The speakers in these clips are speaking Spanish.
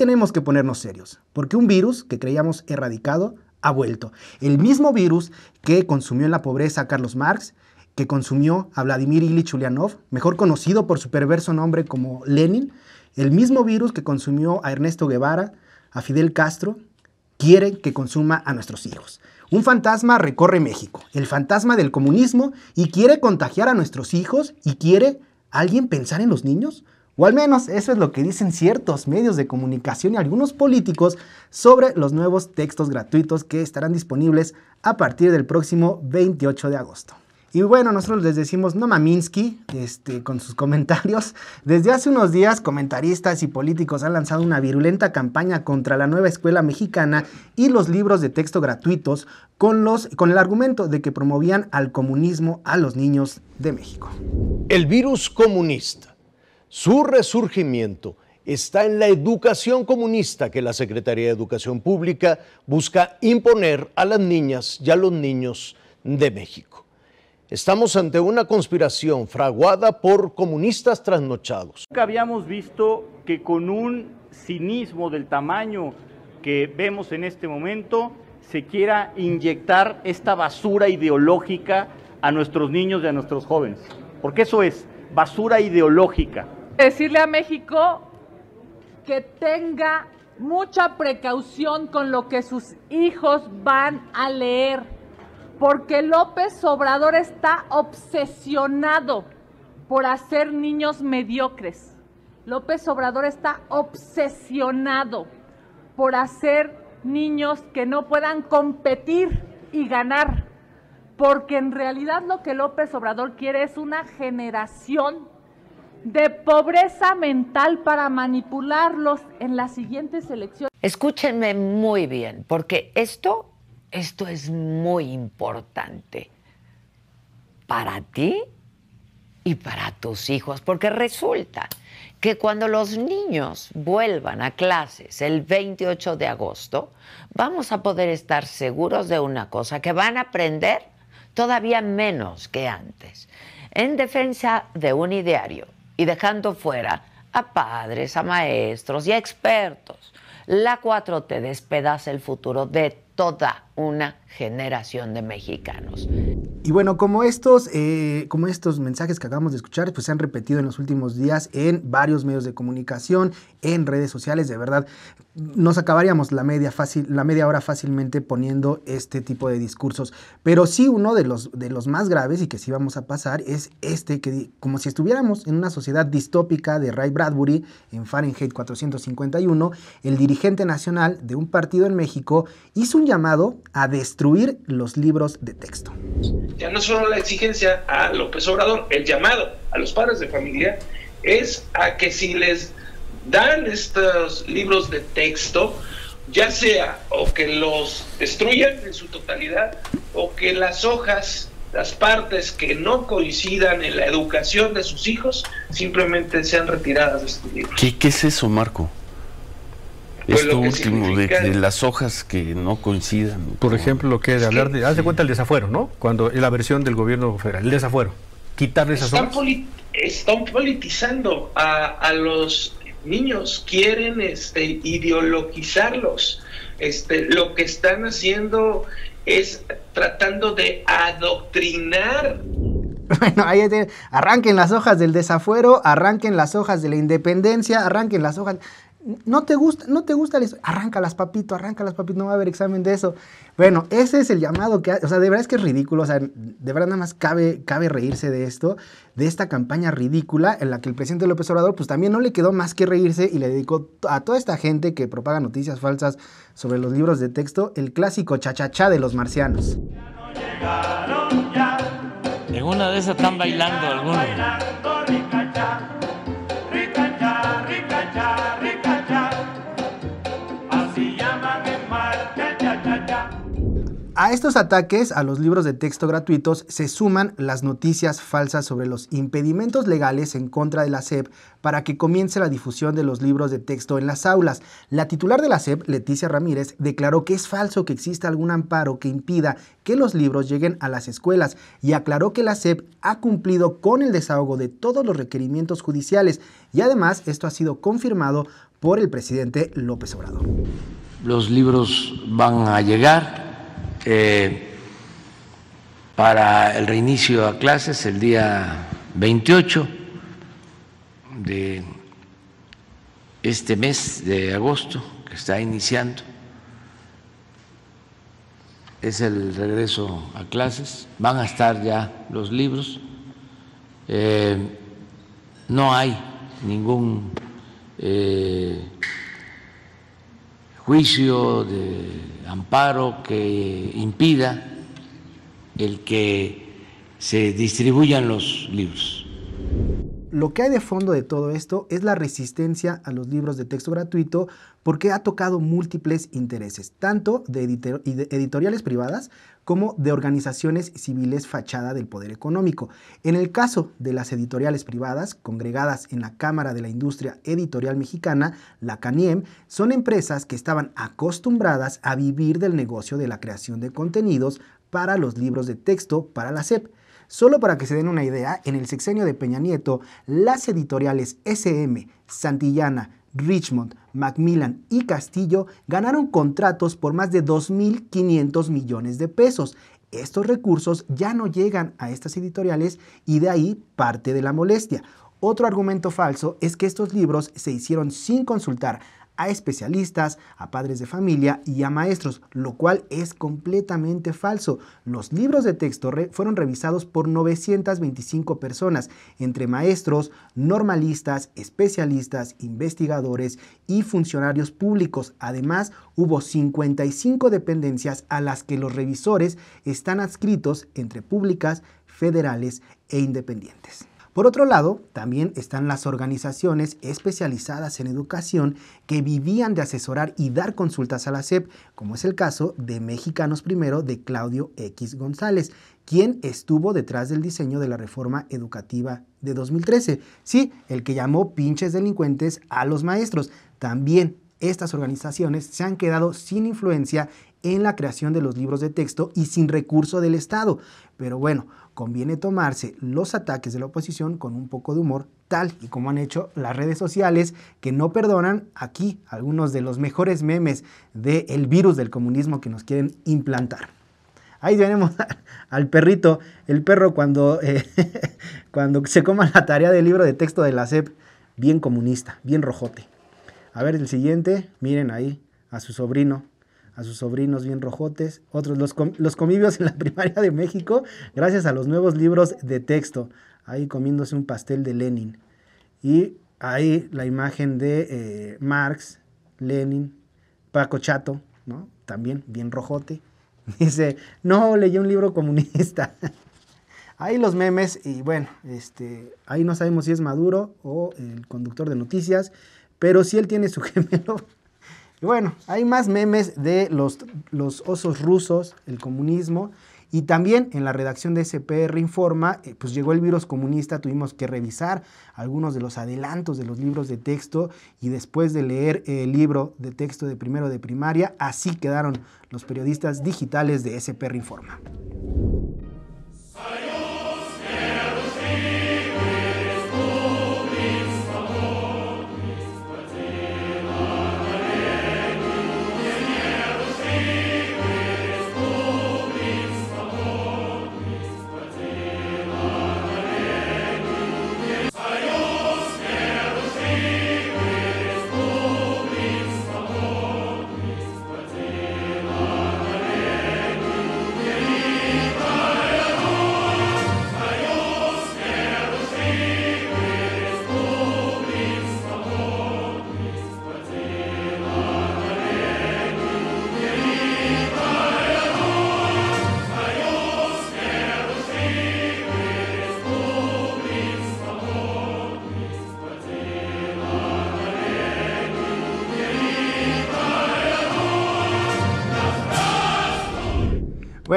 tenemos que ponernos serios, porque un virus que creíamos erradicado ha vuelto. El mismo virus que consumió en la pobreza a Carlos Marx, que consumió a Vladimir Ilyich Ulyanov, mejor conocido por su perverso nombre como Lenin, el mismo virus que consumió a Ernesto Guevara, a Fidel Castro, quiere que consuma a nuestros hijos. Un fantasma recorre México, el fantasma del comunismo, y quiere contagiar a nuestros hijos y quiere alguien pensar en los niños. O al menos eso es lo que dicen ciertos medios de comunicación y algunos políticos sobre los nuevos textos gratuitos que estarán disponibles a partir del próximo 28 de agosto. Y bueno, nosotros les decimos no Maminsky, este, con sus comentarios. Desde hace unos días, comentaristas y políticos han lanzado una virulenta campaña contra la nueva escuela mexicana y los libros de texto gratuitos con, los, con el argumento de que promovían al comunismo a los niños de México. El virus comunista su resurgimiento está en la educación comunista que la Secretaría de Educación Pública busca imponer a las niñas y a los niños de México. Estamos ante una conspiración fraguada por comunistas trasnochados. Nunca habíamos visto que con un cinismo del tamaño que vemos en este momento se quiera inyectar esta basura ideológica a nuestros niños y a nuestros jóvenes. Porque eso es basura ideológica decirle a México que tenga mucha precaución con lo que sus hijos van a leer, porque López Obrador está obsesionado por hacer niños mediocres. López Obrador está obsesionado por hacer niños que no puedan competir y ganar, porque en realidad lo que López Obrador quiere es una generación de pobreza mental para manipularlos en las siguientes elecciones. Escúchenme muy bien, porque esto, esto es muy importante para ti y para tus hijos, porque resulta que cuando los niños vuelvan a clases el 28 de agosto, vamos a poder estar seguros de una cosa, que van a aprender todavía menos que antes. En defensa de un ideario y dejando fuera a padres, a maestros y a expertos. La 4T despedaza el futuro de toda una generación de mexicanos. Y bueno, como estos, eh, como estos mensajes que acabamos de escuchar, pues se han repetido en los últimos días en varios medios de comunicación, en redes sociales, de verdad, nos acabaríamos la media, fácil, la media hora fácilmente poniendo este tipo de discursos. Pero sí uno de los, de los más graves y que sí vamos a pasar es este, que como si estuviéramos en una sociedad distópica de Ray Bradbury, en Fahrenheit 451, el dirigente nacional de un partido en México hizo un llamado a destruir los libros de texto. Ya no solo la exigencia a López Obrador, el llamado a los padres de familia es a que si les dan estos libros de texto, ya sea o que los destruyan en su totalidad o que las hojas las partes que no coincidan en la educación de sus hijos simplemente sean retiradas de estos libros. ¿Qué, qué es eso, Marco? Pues esto último de, las hojas que no coincidan. Por ejemplo, lo que de hablar de, haz de cuenta el desafuero, ¿no? Cuando la versión del gobierno federal, el desafuero, quitarle esas están hojas. están politizando a, los niños, quieren este, ideologizarlos. Este, lo que están haciendo es tratando de adoctrinar. Bueno, ahí arranquen las hojas del desafuero, arranquen las hojas de la independencia, arranquen las hojas. No te gusta, no te gusta arranca las Arráncalas, papito, las papito, no va a haber examen de eso. Bueno, ese es el llamado que, o sea, de verdad es que es ridículo, o sea, de verdad nada más cabe, cabe reírse de esto, de esta campaña ridícula en la que el presidente López Obrador, pues también no le quedó más que reírse y le dedicó a toda esta gente que propaga noticias falsas sobre los libros de texto el clásico chachachá de los marcianos. Ya no llegaron, ya. En una de esas están bailando algunos. A estos ataques a los libros de texto gratuitos se suman las noticias falsas sobre los impedimentos legales en contra de la SEP para que comience la difusión de los libros de texto en las aulas. La titular de la SEP, Leticia Ramírez, declaró que es falso que exista algún amparo que impida que los libros lleguen a las escuelas y aclaró que la SEP ha cumplido con el desahogo de todos los requerimientos judiciales y además esto ha sido confirmado por el presidente López Obrador. Los libros van a llegar eh, para el reinicio a clases el día 28 de este mes de agosto que está iniciando. Es el regreso a clases, van a estar ya los libros. Eh, no hay ningún eh, juicio, de amparo que impida el que se distribuyan los libros. Lo que hay de fondo de todo esto es la resistencia a los libros de texto gratuito porque ha tocado múltiples intereses, tanto de editoriales privadas como de organizaciones civiles fachada del poder económico. En el caso de las editoriales privadas, congregadas en la Cámara de la Industria Editorial Mexicana, la CANIEM, son empresas que estaban acostumbradas a vivir del negocio de la creación de contenidos para los libros de texto para la SEP. Solo para que se den una idea, en el sexenio de Peña Nieto, las editoriales SM, Santillana, Richmond, Macmillan y Castillo ganaron contratos por más de 2.500 millones de pesos. Estos recursos ya no llegan a estas editoriales y de ahí parte de la molestia. Otro argumento falso es que estos libros se hicieron sin consultar a especialistas, a padres de familia y a maestros, lo cual es completamente falso. Los libros de texto fueron revisados por 925 personas, entre maestros, normalistas, especialistas, investigadores y funcionarios públicos. Además, hubo 55 dependencias a las que los revisores están adscritos entre públicas, federales e independientes. Por otro lado, también están las organizaciones especializadas en educación que vivían de asesorar y dar consultas a la SEP, como es el caso de Mexicanos Primero de Claudio X González, quien estuvo detrás del diseño de la reforma educativa de 2013. Sí, el que llamó pinches delincuentes a los maestros. También estas organizaciones se han quedado sin influencia en la creación de los libros de texto y sin recurso del Estado. Pero bueno, conviene tomarse los ataques de la oposición con un poco de humor, tal y como han hecho las redes sociales, que no perdonan aquí algunos de los mejores memes del virus del comunismo que nos quieren implantar. Ahí tenemos al perrito, el perro cuando, eh, cuando se coma la tarea del libro de texto de la SEP, bien comunista, bien rojote. A ver el siguiente, miren ahí a su sobrino a sus sobrinos bien rojotes, otros los, comibios en la primaria de México, gracias a los nuevos libros de texto, ahí comiéndose un pastel de Lenin. Y ahí la imagen de eh, Marx, Lenin, Paco Chato, ¿no? También bien rojote. Dice, no, leí un libro comunista. Ahí los memes y bueno, este, ahí no sabemos si es Maduro o el conductor de noticias, pero si él tiene su gemelo y bueno, hay más memes de los, los osos rusos, el comunismo. Y también en la redacción de SPR Informa, eh, pues llegó el virus comunista, tuvimos que revisar algunos de los adelantos de los libros de texto y después de leer el libro de texto de primero de primaria, así quedaron los periodistas digitales de SPR Informa.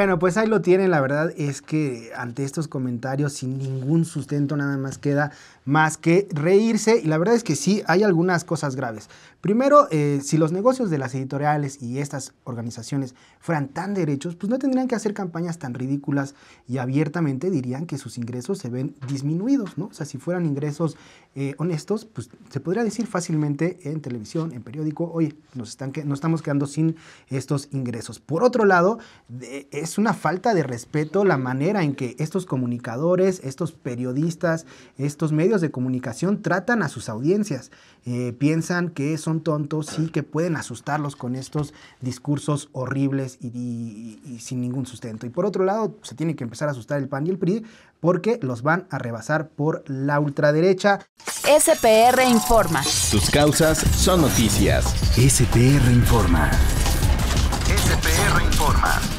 Bueno, pues ahí lo tienen. La verdad es que ante estos comentarios sin ningún sustento nada más queda más que reírse. Y la verdad es que sí, hay algunas cosas graves. Primero, eh, si los negocios de las editoriales y estas organizaciones fueran tan derechos, pues no tendrían que hacer campañas tan ridículas y abiertamente dirían que sus ingresos se ven disminuidos, ¿no? O sea, si fueran ingresos eh, honestos, pues se podría decir fácilmente en televisión, en periódico, oye, nos, están que estamos quedando sin estos ingresos. Por otro lado, es es una falta de respeto la manera en que estos comunicadores, estos periodistas, estos medios de comunicación tratan a sus audiencias. Eh, piensan que son tontos y que pueden asustarlos con estos discursos horribles y, sin ningún sustento. Y por otro lado, se tiene que empezar a asustar el PAN y el PRI porque los van a rebasar por la ultraderecha. SPR Informa. sus causas son noticias. SPR Informa. SPR Informa.